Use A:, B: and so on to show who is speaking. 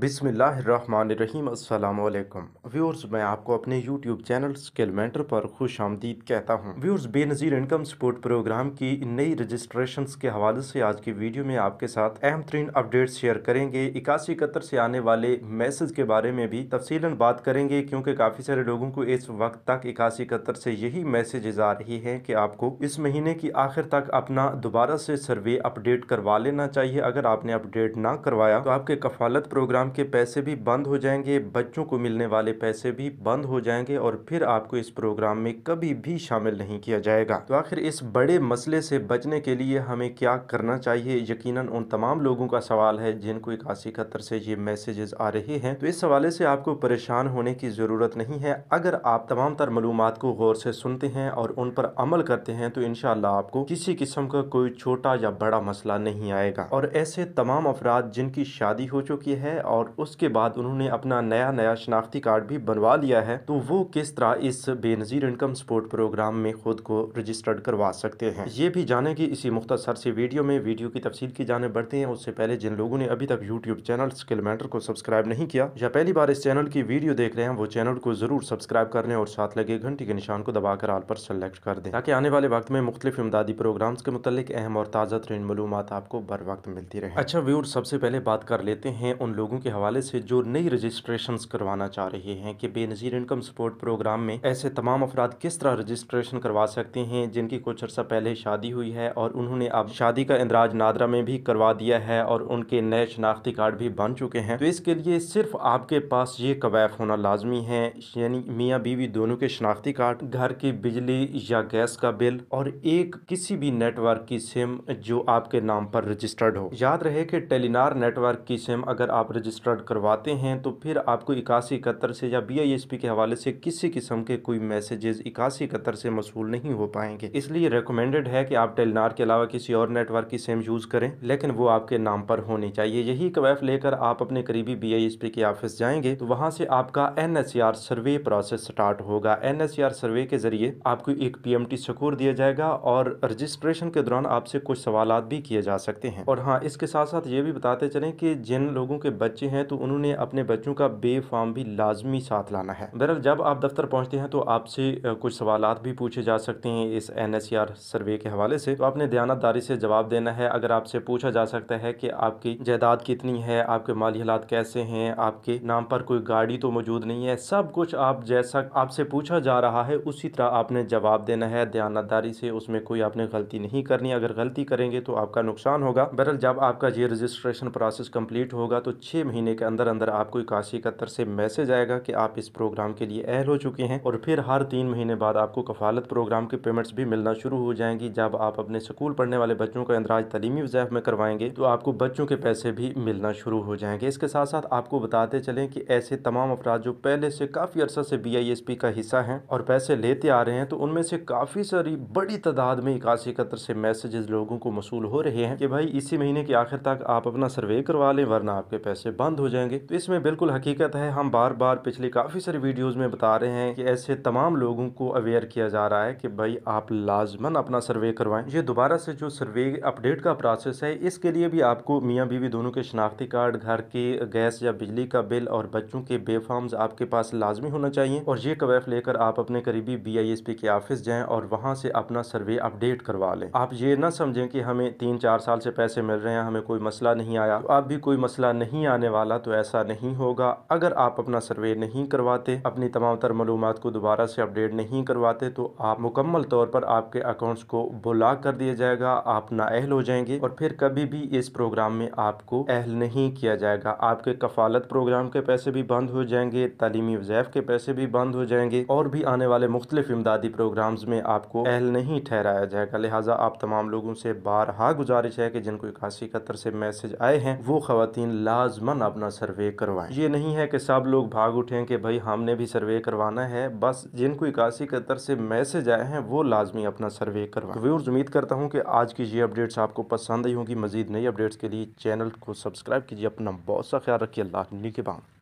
A: बिसमीम व्यूअर्स मैं आपको अपने यूट्यूब चैनल स्किलमेंटर पर खुश आमदीद कहता हूँ viewers Benazir income support programme की नई रजिस्ट्रेशन के हवाले से आज की वीडियो में आपके साथ अहम तरीन अपडेट शेयर करेंगे इक्यासी इकहत्तर से आने वाले मैसेज के बारे में भी तफसीला बात करेंगे क्योंकि काफ़ी सारे लोगों को इस वक्त तक इक्यासी इकहत्तर से यही मैसेजेज आ रही है कि आपको इस महीने की आखिर तक अपना दोबारा से सर्वे अपडेट करवा लेना चाहिए अगर आपने अपडेट ना करवाया तो आपके कफालत प्रोग्राम के पैसे भी बंद हो जाएंगे बच्चों को मिलने वाले पैसे भी बंद हो जाएंगे और फिर आपको इस प्रोग्राम में कभी भी शामिल नहीं किया जाएगा तो आखिर इस बड़े मसले से बचने के लिए हमें क्या करना चाहिए यकीनन उन तमाम लोगों का सवाल है जिनको इक्यासी इकहत्तर से ये मैसेजेस आ रहे हैं तो इस हवाले से आपको परेशान होने की ज़रूरत नहीं है अगर आप तमाम तर मलूम को गौर से सुनते हैं और उन पर अमल करते हैं तो इनशाला आपको किसी किस्म का कोई छोटा या बड़ा मसला नहीं आएगा और ऐसे तमाम अफराद जिनकी शादी हो चुकी है और और उसके बाद उन्होंने अपना नया नया शनाख्ती कार्ड भी बनवा लिया है तो वो किस तरह इस बेनज़ीर इनकम सपोर्ट प्रोग्राम में खुद को रजिस्टर्ड करवा सकते हैं ये भी जाने की इसी मुख्तसर से वीडियो में वीडियो की तफसील की जाने बढ़ते हैं उससे पहले जिन लोगों ने अभी तक यूट्यूब चैनल स्किल मैटर को सब्सक्राइब नहीं किया या पहली बार इस चैनल की वीडियो देख रहे हैं वो चैनल को जरूर सब्सक्राइब कर लें और साथ लगे घंटे के निशान को दबाकर आल पर सेलेक्ट कर दें ताकि आने वाले वक्त में मुख्तलिफ इमदादी प्रोग्राम के मुतलिक अहम और ताज़ा तरीन मालूम आपको बर वक्त मिलती रहे अच्छा व्यूर सबसे पहले बात कर लेते हैं उन लोगों के के हवाले से जो नई रजिस्ट्रेशन करवाना चाह रहे हैं कि बेनज़ीर इनकम सपोर्ट प्रोग्राम में ऐसे तमाम अफराद किस तरह रजिस्ट्रेशन करवा सकते हैं जिनकी कुछ अर्सा पहले शादी हुई है और उन्होंने अब शादी का इंदराज नादरा में भी करवा दिया है और उनके नए शनाख्ती कार्ड भी बन चुके हैं तो इसके लिए सिर्फ आपके पास ये कवैफ होना लाजमी है यानी मियाँ बीवी दोनों के शनाख्ती कार्ड घर की बिजली या गैस का बिल और एक किसी भी नेटवर्क की सिम जो आपके नाम पर रजिस्टर्ड हो याद रहे कि टेलीनार नेटवर्क की सिम अगर आप रजिस्टर रजिस्टर्ड करवाते हैं तो फिर आपको इक्यासी इकहत्तर से या बी के हवाले से किसी किस्म के कोई मैसेजेस इक्यासी इकहत्तर से मसूल नहीं हो पाएंगे इसलिए रिकमेंडेड है कि आप टेलनार के अलावा किसी और नेटवर्क की सिम यूज़ करें लेकिन वो आपके नाम पर होनी चाहिए यही कवैफ लेकर आप अपने करीबी बी के ऑफिस जाएंगे तो वहाँ से आपका एन सर्वे प्रोसेस स्टार्ट होगा एन सर्वे के जरिए आपको एक पी एम दिया जाएगा और रजिस्ट्रेशन के दौरान आपसे कुछ सवाल भी किए जा सकते हैं और हाँ इसके साथ साथ ये भी बताते चले कि जिन लोगों के बच्चे बच्चे हैं तो उन्होंने अपने बच्चों का बे फॉर्म भी लाजमी साथ लाना है बहरहाल जब आप दफ्तर पहुँचते हैं तो आपसे कुछ सवाल भी पूछे जा सकते हैं इस एन सर्वे के हवाले से तो आपने दयानतदारी से जवाब देना है अगर आपसे पूछा जा सकता है कि आपकी जायदाद कितनी है आपके माली हालात कैसे हैं आपके नाम पर कोई गाड़ी तो मौजूद नहीं है सब कुछ आप जैसा आपसे पूछा जा रहा है उसी तरह आपने जवाब देना है दयानतदारी से उसमें कोई आपने गलती नहीं करनी अगर गलती करेंगे तो आपका नुकसान होगा बहरल जब आपका ये रजिस्ट्रेशन प्रोसेस कम्प्लीट होगा तो छः महीने के अंदर अंदर आपको इक्यासी इकहत्तर से मैसेज आएगा कि आप इस प्रोग्राम के लिए अहल हो चुके हैं और फिर हर तीन महीने बाद आपको कफालत प्रोग्राम की पेमेंट्स भी मिलना शुरू हो जाएंगी जब आप अपने स्कूल पढ़ने वाले बच्चों का इंदराज तलीमी वजैफ में करवाएंगे तो आपको बच्चों के पैसे भी मिलना शुरू हो जाएंगे इसके साथ साथ आपको बताते चले कि ऐसे तमाम अफराद जो पहले से काफ़ी अरसा से बी आई एस पी का हिस्सा है और पैसे लेते आ रहे हैं तो उनमें से काफ़ी सारी बड़ी तादाद में इक्यासी इकहत्तर से मैसेजेस लोगों को मसूल हो रहे हैं कि भाई इसी महीने के आखिर तक आप अपना सर्वे करवा लें वरना आपके पैसे बंद हो जाएंगे तो इसमें बिल्कुल हकीकत है हम बार बार पिछले काफ़ी सारे वीडियोज़ में बता रहे हैं कि ऐसे तमाम लोगों को अवेयर किया जा रहा है कि भाई आप लाजमन अपना सर्वे करवाएं ये दोबारा से जो सर्वे अपडेट का प्रोसेस है इसके लिए भी आपको मियाँ बीवी दोनों के शनाख्ती कार्ड घर के गैस या बिजली का बिल और बच्चों के बेफॉर्म्स आपके पास लाजमी होना चाहिए और ये कवैफ लेकर आप अपने करीबी बी आई एस पी के ऑफिस जाएँ और वहाँ से अपना सर्वे अपडेट करवा लें आप ये ना समझें कि हमें तीन चार साल से पैसे मिल रहे हैं हमें कोई मसला नहीं आया तो आप भी कोई मसला नहीं आने वाला तो ऐसा नहीं होगा अगर आप अपना सर्वे नहीं करवाते अपनी तमाम तर मालूम को दोबारा से अपडेट नहीं करवाते तो आप मुकम्मल तौर पर आपके अकाउंट्स को बुला कर दिया जाएगा आप नाअहल हो जाएंगे और फिर कभी भी इस प्रोग्राम में आपको अहल नहीं किया जाएगा आपके कफालत प्रोग्राम के पैसे भी बंद हो जाएंगे तालीमी वजैफ के पैसे भी बंद हो जाएंगे और भी आने वाले मुख्तलिफ इमदादी प्रोग्राम में आपको अहल नहीं ठहराया जाएगा लिहाजा आप तमाम लोगों से बारहा गुजारिश है कि जिनको इक्यासी इकहत्तर से मैसेज आए हैं वो खातन लाजमन दौरान अपना सर्वे करवाएं ये नहीं है कि सब लोग भाग उठें कि भाई हमने भी सर्वे करवाना है बस जिनको इक्यासी कतर से मैसेज आए हैं वो लाजमी अपना सर्वे करवाएं तो व्यूर्स उम्मीद करता हूँ कि आज की ये अपडेट्स आपको पसंद आई होंगी मजीद नई अपडेट्स के लिए चैनल को सब्सक्राइब कीजिए अपना बहुत सा ख्याल रखिए अल्लाह के बाद